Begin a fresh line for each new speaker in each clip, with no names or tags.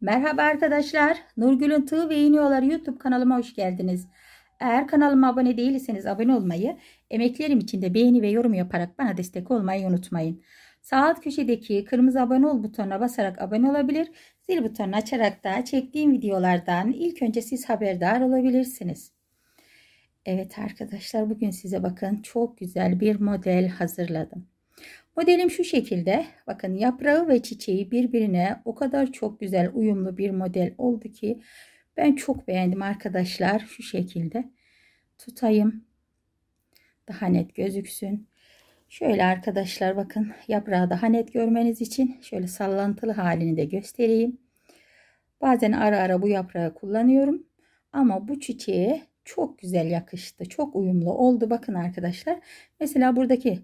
Merhaba arkadaşlar. Nurgül'ün Tığ ve İğniyorlar YouTube kanalıma hoş geldiniz. Eğer kanalıma abone değilseniz abone olmayı, emeklerim için de beğeni ve yorum yaparak bana destek olmayı unutmayın. Sağ alt köşedeki kırmızı abone ol butonuna basarak abone olabilir, zil butonunu açarak da çektiğim videolardan ilk önce siz haberdar olabilirsiniz. Evet arkadaşlar bugün size bakın çok güzel bir model hazırladım. Modelim şu şekilde. Bakın yaprağı ve çiçeği birbirine o kadar çok güzel uyumlu bir model oldu ki ben çok beğendim arkadaşlar. Şu şekilde tutayım. Daha net gözüksün. Şöyle arkadaşlar bakın yaprağı daha net görmeniz için şöyle sallantılı halini de göstereyim. Bazen ara ara bu yaprağı kullanıyorum. Ama bu çiçeğe çok güzel yakıştı. Çok uyumlu oldu. Bakın arkadaşlar. Mesela buradaki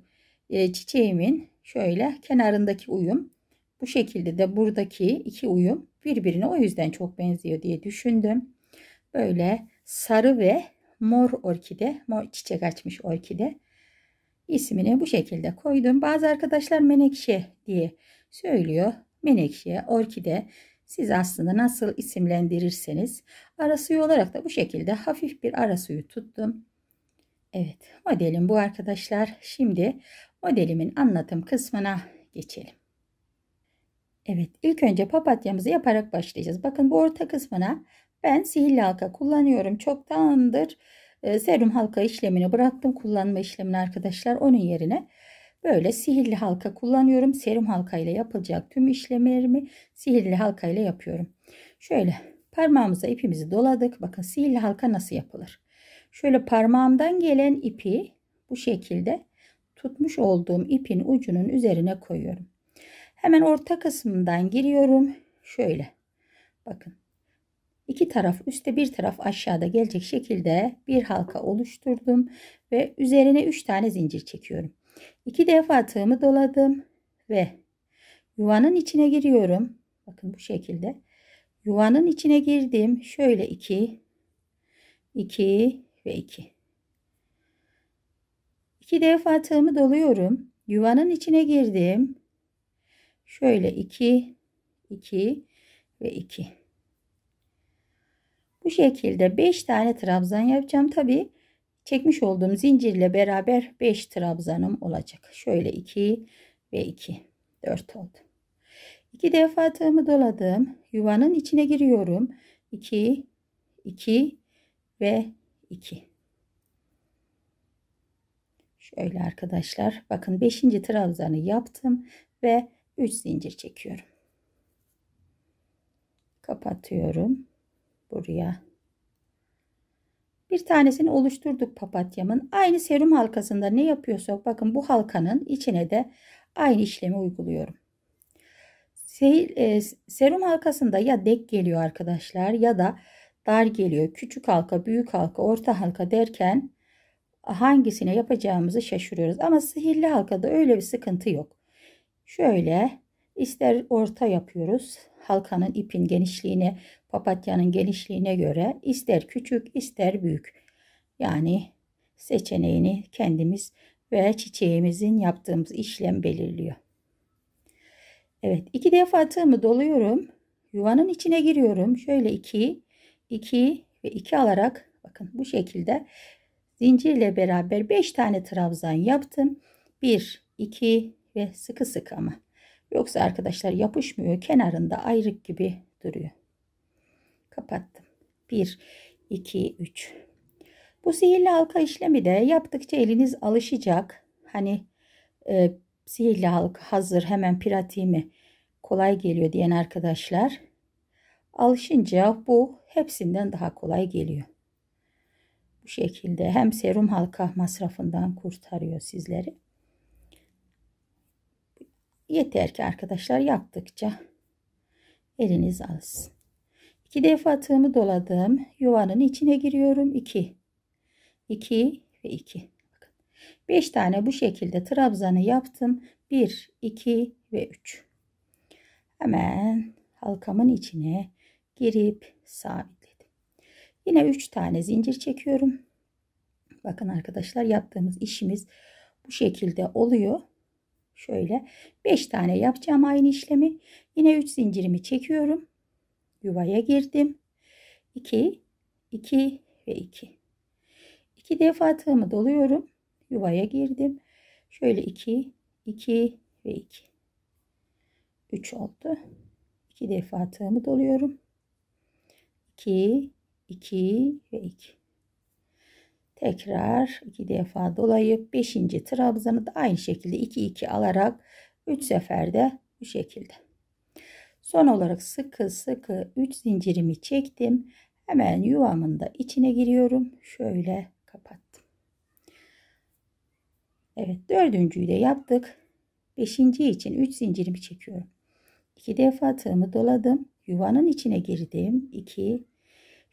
ee, çiçeğimin şöyle kenarındaki uyum bu şekilde de buradaki iki uyum birbirine o yüzden çok benziyor diye düşündüm. Böyle sarı ve mor orkide, mor çiçek açmış orkide ismini bu şekilde koydum. Bazı arkadaşlar menekşe diye söylüyor. Menekşe, orkide siz aslında nasıl isimlendirirseniz ara olarak da bu şekilde hafif bir ara tuttum. Evet modelim bu arkadaşlar. Şimdi modelimin anlatım kısmına geçelim. Evet ilk önce papatyamızı yaparak başlayacağız. Bakın bu orta kısmına ben sihirli halka kullanıyorum. Çoktandır e, serum halka işlemini bıraktım. Kullanma işlemini arkadaşlar onun yerine böyle sihirli halka kullanıyorum. Serum halka ile yapılacak tüm işlemlerimi sihirli halka ile yapıyorum. Şöyle parmağımıza ipimizi doladık. Bakın sihirli halka nasıl yapılır. Şöyle parmağımdan gelen ipi bu şekilde tutmuş olduğum ipin ucunun üzerine koyuyorum. Hemen orta kısmından giriyorum. Şöyle. Bakın. İki taraf üstte bir taraf aşağıda gelecek şekilde bir halka oluşturdum ve üzerine üç tane zincir çekiyorum. İki defa tığımı doladım ve yuvanın içine giriyorum. Bakın bu şekilde. Yuvanın içine girdim. Şöyle iki, iki ve iki. İki defa tığımı doluyorum. Yuvanın içine girdim. Şöyle 2, 2 ve 2. Bu şekilde 5 tane trabzan yapacağım. Tabi çekmiş olduğum zincirle beraber 5 trabzanım olacak. Şöyle 2 ve 2. 4 oldu. 2 defa tığımı doladım. Yuvanın içine giriyorum. 2, 2 ve 2. Öyle arkadaşlar bakın 5. trabzanı yaptım ve 3 zincir çekiyorum. Kapatıyorum. Buraya. Bir tanesini oluşturduk papatyamın. Aynı serum halkasında ne yapıyorsak bakın bu halkanın içine de aynı işlemi uyguluyorum. E, serum halkasında ya dek geliyor arkadaşlar ya da dar geliyor. Küçük halka, büyük halka, orta halka derken hangisine yapacağımızı şaşırıyoruz. Ama sihirli halkada öyle bir sıkıntı yok. Şöyle ister orta yapıyoruz. Halkanın ipin genişliğine, papatyanın genişliğine göre ister küçük ister büyük. Yani seçeneğini kendimiz ve çiçeğimizin yaptığımız işlem belirliyor. Evet iki defa tığımı doluyorum. Yuvanın içine giriyorum. Şöyle iki, iki ve iki alarak bakın bu şekilde zincirle beraber 5 tane trabzan yaptım. 1, 2 ve sıkı sıkı ama. Yoksa arkadaşlar yapışmıyor. Kenarında ayrık gibi duruyor. Kapattım. 1, 2, 3. Bu sihirli halka işlemi de yaptıkça eliniz alışacak. Hani e, sihirli halka hazır hemen pratiğimi kolay geliyor diyen arkadaşlar. Alışınca bu hepsinden daha kolay geliyor bu şekilde hem serum halka masrafından kurtarıyor sizleri. Yeter ki arkadaşlar yaptıkça eliniz alsın. İki defa tığımı doladım. Yuvanın içine giriyorum. 2 2 ve 2. Bakın. 5 tane bu şekilde trabzanı yaptım. 1 2 ve 3. Hemen halkamın içine girip sabit Yine 3 tane zincir çekiyorum. Bakın arkadaşlar yaptığımız işimiz bu şekilde oluyor. Şöyle 5 tane yapacağım aynı işlemi. Yine 3 zincirimi çekiyorum. Yuvaya girdim. 2, 2 ve 2. 2 defa tığımı doluyorum. Yuvaya girdim. Şöyle 2, 2 ve 2. 3 oldu. 2 defa tığımı doluyorum. 2, 2 ve 2. Tekrar 2 defa dolayıp 5. trabzanı da aynı şekilde 2 2 alarak 3 seferde bu şekilde. Son olarak sıkı sıkı 3 zincirimi çektim. Hemen yuvamın da içine giriyorum. Şöyle kapattım. Evet dördüncüyü de yaptık. Beşinci için 3 zincirimi çekiyorum. 2 defa tığımı doladım. Yuvanın içine girdim. 2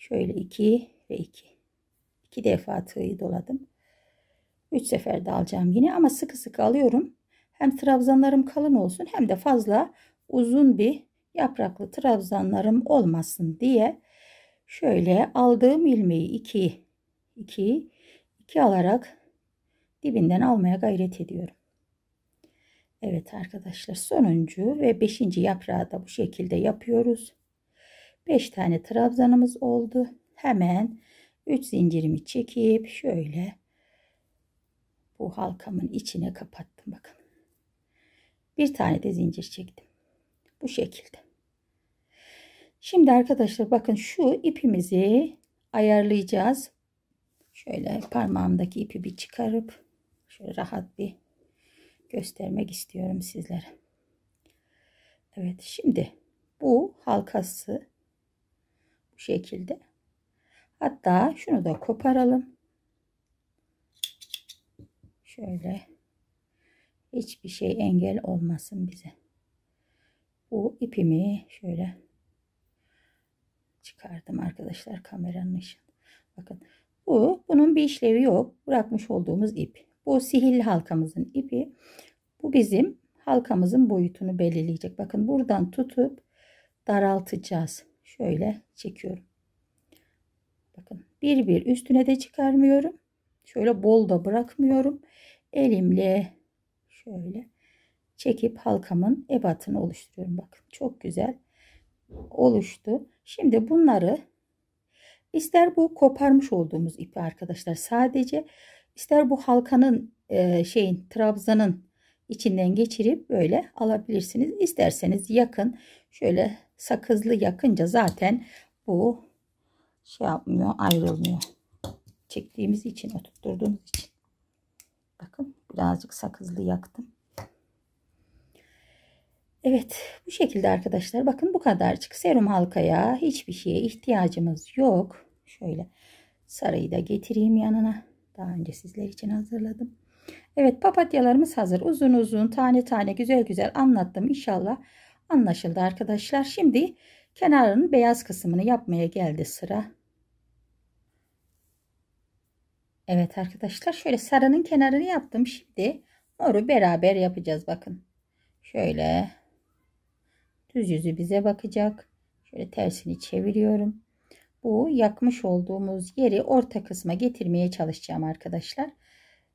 Şöyle 2 ve 2. 2 defa tığı doladım. 3 sefer de alacağım yine ama sıkı sıkı alıyorum. Hem trabzanlarım kalın olsun hem de fazla uzun bir yapraklı trabzanlarım olmasın diye şöyle aldığım ilmeği 2 2 2 alarak dibinden almaya gayret ediyorum. Evet arkadaşlar sonuncu ve beşinci yaprağı da bu şekilde yapıyoruz. 5 tane trabzanımız oldu. Hemen 3 zincirimi çekip şöyle bu halkamın içine kapattım bakın. Bir tane de zincir çektim. Bu şekilde. Şimdi arkadaşlar bakın şu ipimizi ayarlayacağız. Şöyle parmağımdaki ipi bir çıkarıp şöyle rahat bir göstermek istiyorum sizlere. Evet şimdi bu halkası şekilde. Hatta şunu da koparalım. Şöyle. Hiçbir şey engel olmasın bize. Bu ipimi şöyle çıkardım arkadaşlar kameranın ışığı. Bakın bu bunun bir işlevi yok. Bırakmış olduğumuz ip. Bu sihirli halkamızın ipi. Bu bizim halkamızın boyutunu belirleyecek. Bakın buradan tutup daraltacağız şöyle çekiyorum. Bakın bir bir üstüne de çıkarmıyorum. Şöyle bol da bırakmıyorum. Elimle şöyle çekip halkamın ebatını oluşturuyorum. Bakın çok güzel oluştu. Şimdi bunları ister bu koparmış olduğumuz ipi arkadaşlar sadece ister bu halkanın e, şeyin trabzanın içinden geçirip böyle alabilirsiniz. İsterseniz yakın şöyle sakızlı yakınca zaten bu şey yapmıyor ayrılmıyor. Çektiğimiz için oturtturduğumuz için. Bakın birazcık sakızlı yaktım. Evet bu şekilde arkadaşlar bakın bu kadarcık serum halkaya hiçbir şeye ihtiyacımız yok. Şöyle sarıyı da getireyim yanına. Daha önce sizler için hazırladım. Evet papatyalarımız hazır. Uzun uzun tane tane güzel güzel anlattım. İnşallah Anlaşıldı arkadaşlar. Şimdi kenarın beyaz kısmını yapmaya geldi sıra. Evet arkadaşlar şöyle sarının kenarını yaptım. Şimdi moru beraber yapacağız bakın. Şöyle düz yüzü bize bakacak. Şöyle tersini çeviriyorum. Bu yakmış olduğumuz yeri orta kısma getirmeye çalışacağım arkadaşlar.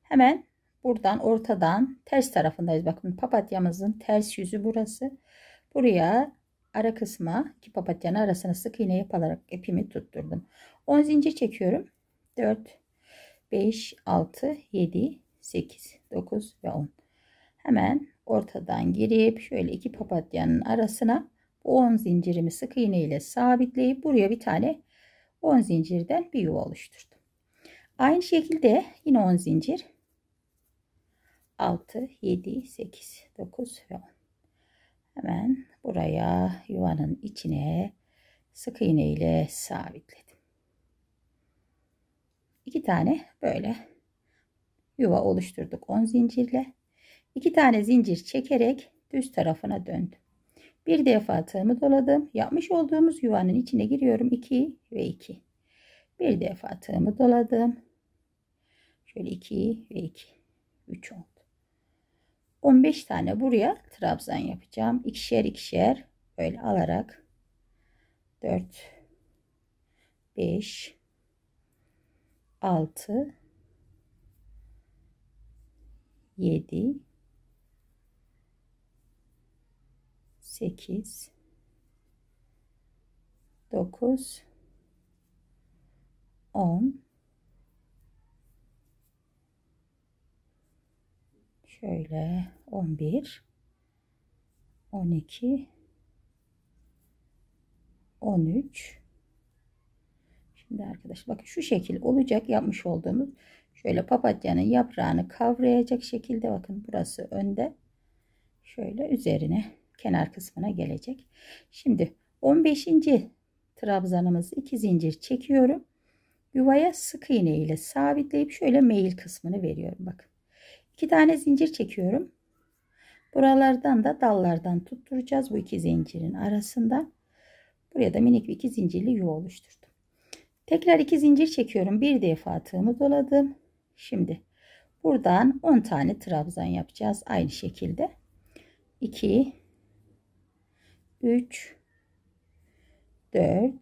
Hemen buradan ortadan ters tarafındayız. Bakın papatyamızın ters yüzü burası. Buraya ara kısma iki papatyanın arasına sık iğne yaparak ipimi tutturdum. 10 zincir çekiyorum. 4 5 6 7 8 9 ve 10. Hemen ortadan girip şöyle iki papatyanın arasına bu 10 zincirimi sık iğne ile sabitleyip buraya bir tane 10 zincirden bir yuva oluşturdum. Aynı şekilde yine 10 zincir 6 7 8 9 ve 10. Hemen buraya yuvanın içine sık iğne ile sabitledim. İki tane böyle yuva oluşturduk 10 zincirle. İki tane zincir çekerek düz tarafına döndüm. Bir defa tığımı doladım. Yapmış olduğumuz yuvanın içine giriyorum 2 ve 2. Bir defa tığımı doladım. Şöyle 2 ve 2. 3 oldu. 15 tane buraya trabzan yapacağım. İkişer ikişer böyle alarak 4 5 6 7 8 9 10 Şöyle 11 12 13 Şimdi arkadaşlar bakın şu şekil olacak yapmış olduğumuz şöyle papatyanın yaprağını kavrayacak şekilde bakın burası önde şöyle üzerine kenar kısmına gelecek. Şimdi 15. trabzanımız 2 zincir çekiyorum. Yuvaya sık iğne ile sabitleyip şöyle mail kısmını veriyorum. Bakın. 2 tane zincir çekiyorum. Buralardan da dallardan tutturacağız bu iki zincirin arasında. Buraya da minik iki zincirli yuva oluşturdum. Tekrar iki zincir çekiyorum. Bir defa tığımı doladım. Şimdi buradan 10 tane trabzan yapacağız aynı şekilde. 2 3 4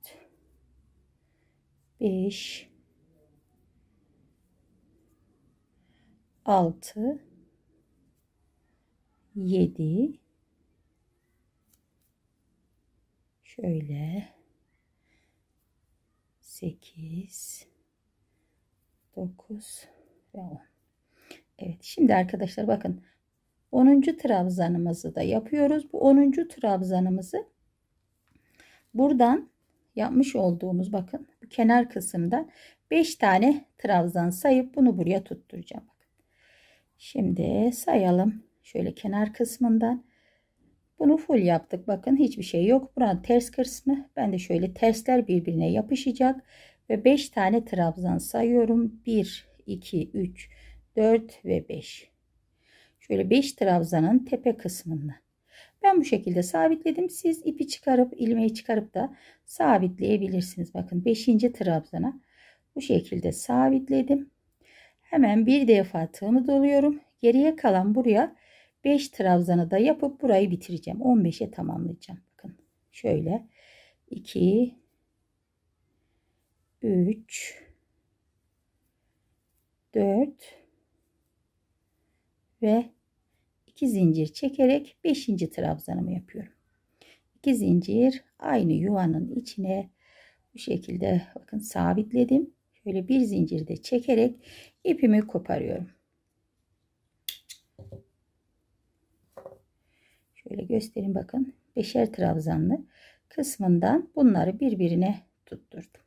5 6 7 şöyle 8 9 ve 10 Evet şimdi arkadaşlar bakın 10. trabzanımızı da yapıyoruz. Bu 10. trabzanımızı buradan yapmış olduğumuz bakın bu kenar kısımdan 5 tane trabzan sayıp bunu buraya tutturacağım. Şimdi sayalım. Şöyle kenar kısmından. Bunu full yaptık. Bakın hiçbir şey yok. Buranın ters kısmı. Ben de şöyle tersler birbirine yapışacak. Ve 5 tane trabzan sayıyorum. 1, 2, 3, 4 ve 5. Şöyle 5 trabzanın tepe kısmında. Ben bu şekilde sabitledim. Siz ipi çıkarıp ilmeği çıkarıp da sabitleyebilirsiniz. Bakın 5. trabzana bu şekilde sabitledim. Hemen bir defa tığımı doluyorum. Geriye kalan buraya 5 trabzanı da yapıp burayı bitireceğim. 15'e tamamlayacağım. Bakın şöyle 2 3 4 ve 2 zincir çekerek 5. trabzanımı yapıyorum. 2 zincir aynı yuvanın içine bu şekilde bakın sabitledim. Şöyle bir zincir de çekerek ipimi koparıyorum. Şöyle göstereyim bakın. Beşer trabzanlı kısmından bunları birbirine tutturdum.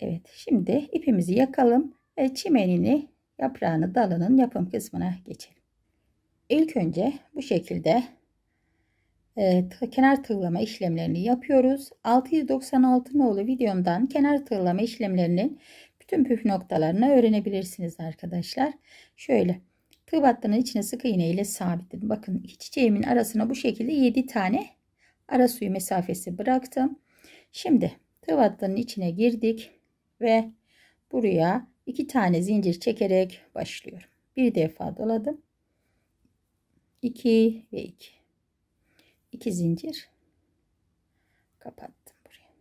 Evet şimdi ipimizi yakalım ve çimenini yaprağını dalının yapım kısmına geçelim. İlk önce bu şekilde e, kenar tığlama işlemlerini yapıyoruz. 696 nolu videomdan kenar tığlama işlemlerinin bütün püf noktalarını öğrenebilirsiniz arkadaşlar. Şöyle tığ battının içine sık iğne ile sabitledim. Bakın iki çiçeğimin arasına bu şekilde 7 tane ara suyu mesafesi bıraktım. Şimdi tığ battının içine girdik ve buraya iki tane zincir çekerek başlıyorum. Bir defa doladım. 2 ve 2. 2 zincir kapattım buraya.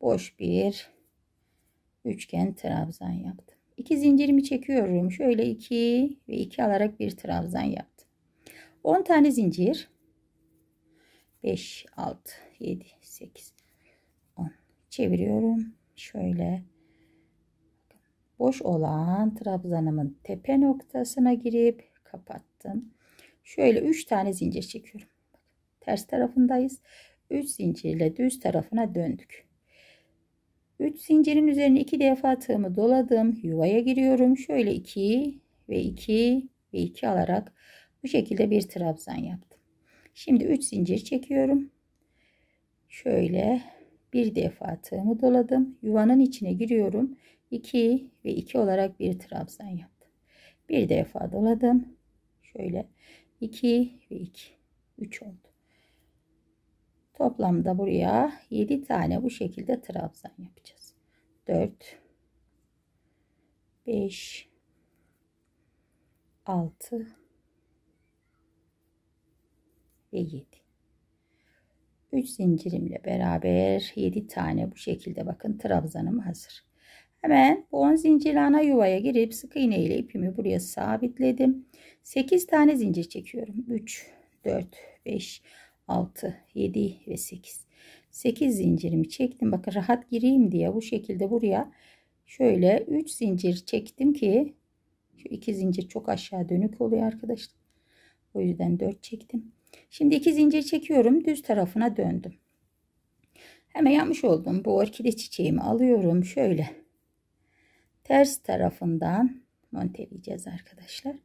Boş bir üçgen trabzan yaptım. İki zincirimi çekiyorum. Şöyle iki ve iki alarak bir trabzan yaptım. 10 tane zincir. 5, 6, 7, 8, 10. Çeviriyorum. Şöyle boş olan trabzanımın tepe noktasına girip kapattım. Şöyle 3 tane zincir çekiyorum. Ters tarafındayız. 3 zincirle düz tarafına döndük. 3 zincirin üzerine 2 defa tığımı doladım. Yuvaya giriyorum. Şöyle 2 ve 2 ve 2 alarak bu şekilde bir trabzan yaptım. Şimdi 3 zincir çekiyorum. Şöyle bir defa tığımı doladım. Yuvanın içine giriyorum. 2 ve 2 olarak bir trabzan yaptım. Bir defa doladım. Şöyle 2 ve 2 3 oldu. Toplamda buraya 7 tane bu şekilde trabzan yapacağız. 4 5 6 ve 7. 3 zincirimle beraber 7 tane bu şekilde bakın trabzanım hazır. Hemen bu 10 zincirli ana yuvaya girip sık iğne ile ipimi buraya sabitledim. 8 tane zincir çekiyorum. 3 4 5 6 7 ve 8 8 zincirimi çektim bakın rahat gireyim diye bu şekilde buraya şöyle 3 zincir çektim ki şu 2 zincir çok aşağı dönük oluyor arkadaşlar o yüzden 4 çektim şimdi 2 zincir çekiyorum düz tarafına döndüm hemen yapmış oldum bu orkide çiçeğimi alıyorum şöyle ters tarafından monteleyeceğiz arkadaşlar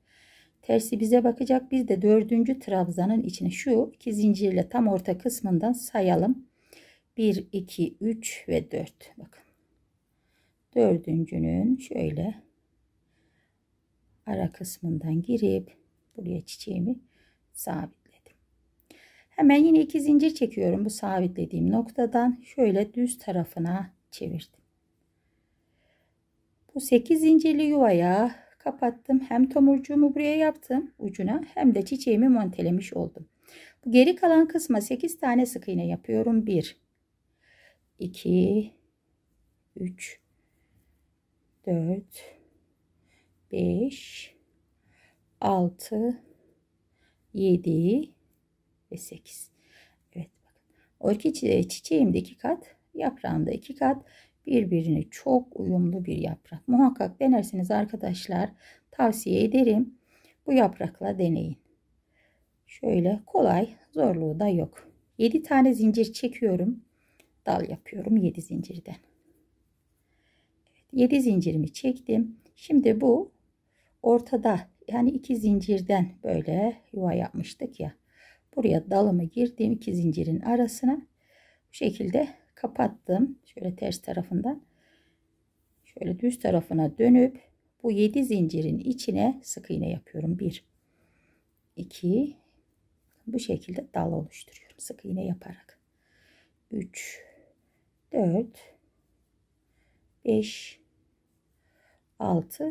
Tersi bize bakacak. Biz de dördüncü trabzanın içine şu iki zincirle tam orta kısmından sayalım. 1, 2, 3 ve 4. Bakın. Dördüncünün şöyle ara kısmından girip buraya çiçeğimi sabitledim. Hemen yine iki zincir çekiyorum bu sabitlediğim noktadan. Şöyle düz tarafına çevirdim. Bu 8 zincirli yuvaya kapattım. Hem tomurcuğumu buraya yaptım ucuna hem de çiçeğimi montelemiş oldum. Geri kalan kısma 8 tane sık iğne yapıyorum. 1 2 3 4 5 6 7 ve 8. Evet bakın. Orkide çiçeğimde 2 kat, yaprağımda iki kat, birbirini çok uyumlu bir yaprak. Muhakkak denersiniz arkadaşlar tavsiye ederim. Bu yaprakla deneyin. Şöyle kolay zorluğu da yok. 7 tane zincir çekiyorum. Dal yapıyorum 7 zincirden. 7 zincirimi çektim. Şimdi bu ortada yani iki zincirden böyle yuva yapmıştık ya. Buraya dalımı girdim iki zincirin arasına. Bu şekilde kapattım. Şöyle ters tarafından. Şöyle düz tarafına dönüp bu 7 zincirin içine sık iğne yapıyorum. 1 2 bu şekilde dal oluşturuyorum. Sık iğne yaparak. 3 4 5 6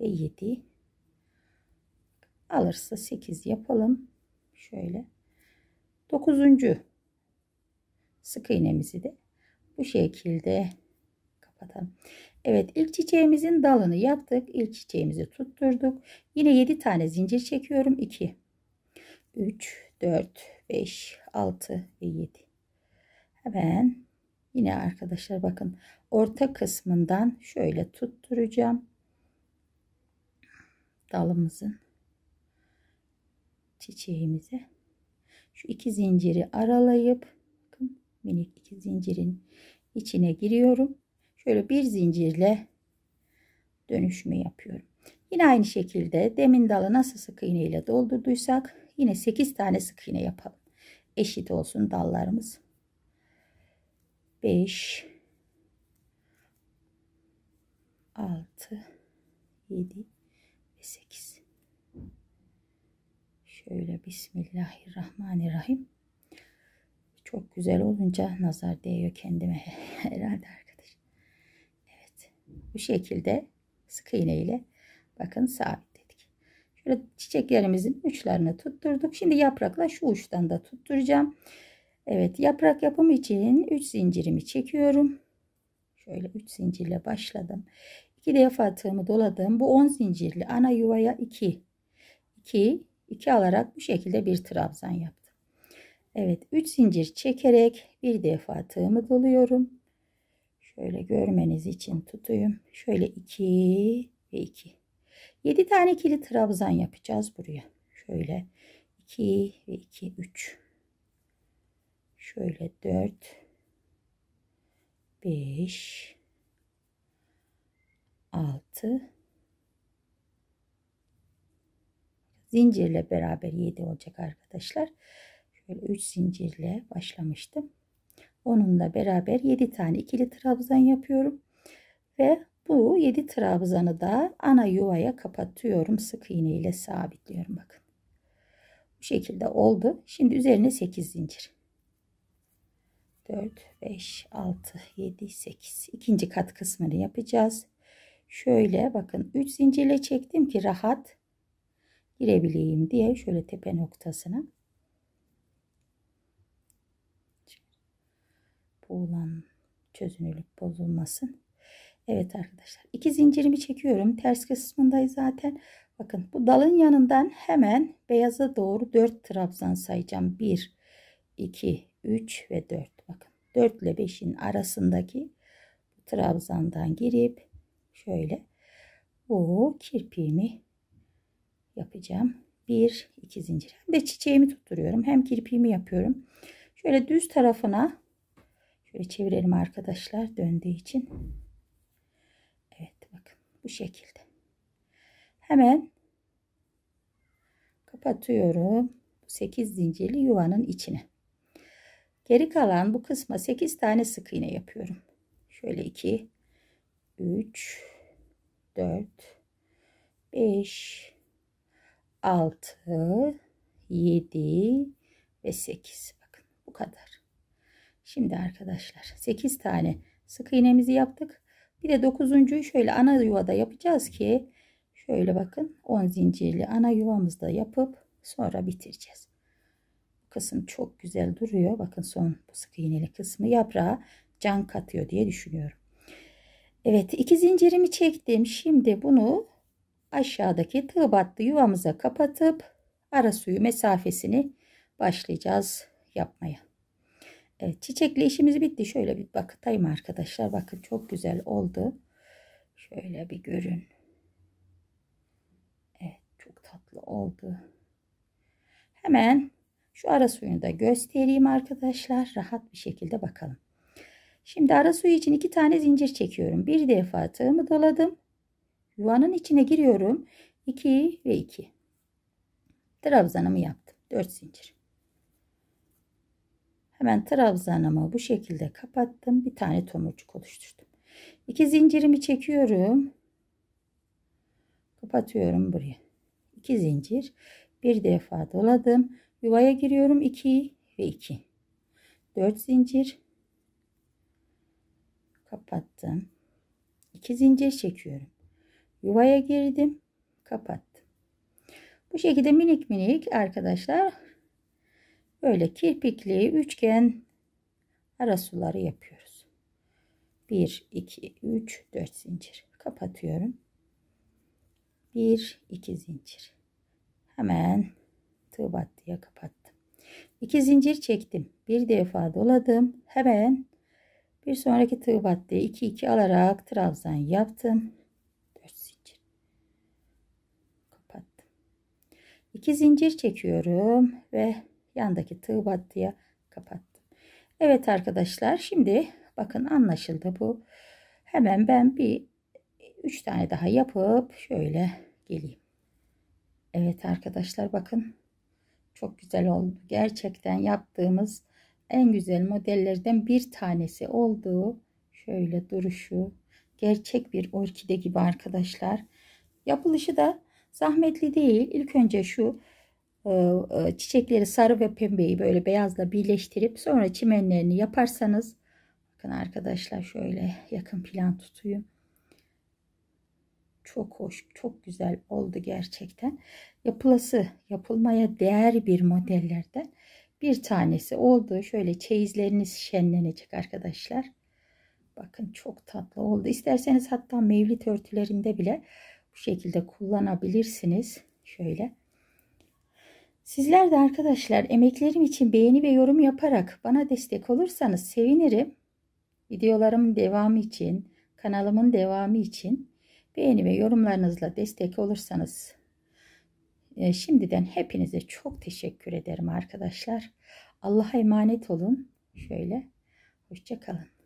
ve 7 alırsa 8 yapalım. Şöyle. Dokuzuncu sık iğnemizi de bu şekilde kapatalım. Evet ilk çiçeğimizin dalını yaptık. İlk çiçeğimizi tutturduk. Yine 7 tane zincir çekiyorum. 2 3 4 5 6 ve 7. Hemen yine arkadaşlar bakın orta kısmından şöyle tutturacağım. Dalımızın çiçeğimizi şu iki zinciri aralayıp minik zincirin içine giriyorum. Şöyle bir zincirle dönüşme yapıyorum. Yine aynı şekilde demin dalı nasıl sık iğne ile doldurduysak yine 8 tane sık iğne yapalım. Eşit olsun dallarımız. 5 6 7 ve 8 Şöyle Bismillahirrahmanirrahim. Çok güzel olunca nazar değiyor kendime herhalde arkadaş. Evet bu şekilde sık iğne ile bakın sabitledik. Şöyle çiçeklerimizin uçlarını tutturduk. Şimdi yaprakla şu uçtan da tutturacağım. Evet yaprak yapımı için 3 zincirimi çekiyorum. Şöyle 3 zincirle başladım. 2 defa tığımı doladım. Bu 10 zincirli ana yuvaya 2. 2 2 alarak bu şekilde bir trabzan yaptım. Evet 3 zincir çekerek bir defa tığımı doluyorum. Şöyle görmeniz için tutayım. Şöyle 2 ve 2. 7 tane kili trabzan yapacağız buraya. Şöyle 2 ve 2 3. Şöyle 4 5 6 zincirle beraber 7 olacak arkadaşlar. Böyle 3 zincirle başlamıştım. Onunla beraber 7 tane ikili trabzan yapıyorum. Ve bu 7 trabzanı da ana yuvaya kapatıyorum. Sık iğne ile sabitliyorum bakın. Bu şekilde oldu. Şimdi üzerine 8 zincir. 4, 5, 6, 7, 8. İkinci kat kısmını yapacağız. Şöyle bakın 3 zincirle çektim ki rahat girebileyim diye şöyle tepe noktasına. olan çözünürlük bozulmasın. Evet arkadaşlar iki zincirimi çekiyorum. Ters kısmındayız zaten. Bakın bu dalın yanından hemen beyaza doğru 4 trabzan sayacağım. 1, 2, 3 ve 4. Bakın 4 ile 5'in arasındaki trabzandan girip şöyle bu kirpiğimi yapacağım. 1, 2 zincir. Hem de çiçeğimi tutturuyorum. Hem kirpiğimi yapıyorum. Şöyle düz tarafına Şöyle çevirelim arkadaşlar döndüğü için. Evet bakın bu şekilde. Hemen kapatıyorum. 8 zincirli yuvanın içine. Geri kalan bu kısma 8 tane sık iğne yapıyorum. Şöyle 2 3 4 5 6 7 ve 8 bakın bu kadar. Şimdi arkadaşlar 8 tane sık iğnemizi yaptık. Bir de 9.'yu şöyle ana yuvada yapacağız ki şöyle bakın 10 zincirli ana yuvamızda yapıp sonra bitireceğiz. Bu kısım çok güzel duruyor. Bakın son bu sık iğneli kısmı yaprağa can katıyor diye düşünüyorum. Evet iki zincirimi çektim. Şimdi bunu aşağıdaki tığ battı yuvamıza kapatıp ara suyu mesafesini başlayacağız yapmaya. Evet, çiçekli işimiz bitti. Şöyle bir bakıtayım arkadaşlar. Bakın çok güzel oldu. Şöyle bir görün. Evet çok tatlı oldu. Hemen şu ara suyunu da göstereyim arkadaşlar. Rahat bir şekilde bakalım. Şimdi ara suyu için iki tane zincir çekiyorum. Bir defa tığımı doladım. Yuvanın içine giriyorum. 2 ve 2. Trabzanımı yaptım. 4 zincir. Hemen trabzanımı bu şekilde kapattım. Bir tane tomurcuk oluşturdum. İki zincirimi çekiyorum. Kapatıyorum buraya. İki zincir. Bir defa doladım. Yuvaya giriyorum. 2 ve 2. 4 zincir. Kapattım. 2 zincir çekiyorum. Yuvaya girdim. Kapattım. Bu şekilde minik minik arkadaşlar Böyle kirpikli üçgen ara suları yapıyoruz. 1, 2, 3, 4 zincir. Kapatıyorum. 1, 2 zincir. Hemen tığ battıya kapattım. 2 zincir çektim. Bir defa doladım. Hemen bir sonraki tığ battıya 2, 2 alarak trabzan yaptım. 4 zincir. Kapattım. 2 zincir çekiyorum ve yandaki tığ battıya kapattım. Evet arkadaşlar şimdi bakın anlaşıldı bu. Hemen ben bir üç tane daha yapıp şöyle geleyim. Evet arkadaşlar bakın çok güzel oldu. Gerçekten yaptığımız en güzel modellerden bir tanesi olduğu şöyle duruşu gerçek bir orkide gibi arkadaşlar. Yapılışı da zahmetli değil. İlk önce şu ee, e, çiçekleri sarı ve pembeyi böyle beyazla birleştirip sonra çimenlerini yaparsanız bakın arkadaşlar şöyle yakın plan tutayım çok hoş çok güzel oldu gerçekten yapılası yapılmaya değer bir modellerden bir tanesi oldu şöyle çeyizleriniz şenlenecek arkadaşlar bakın çok tatlı oldu isterseniz hatta mevlit örtülerinde bile bu şekilde kullanabilirsiniz şöyle Sizler de arkadaşlar emeklerim için beğeni ve yorum yaparak bana destek olursanız sevinirim. Videolarımın devamı için, kanalımın devamı için beğeni ve yorumlarınızla destek olursanız e, şimdiden hepinize çok teşekkür ederim arkadaşlar. Allah'a emanet olun. Şöyle hoşçakalın.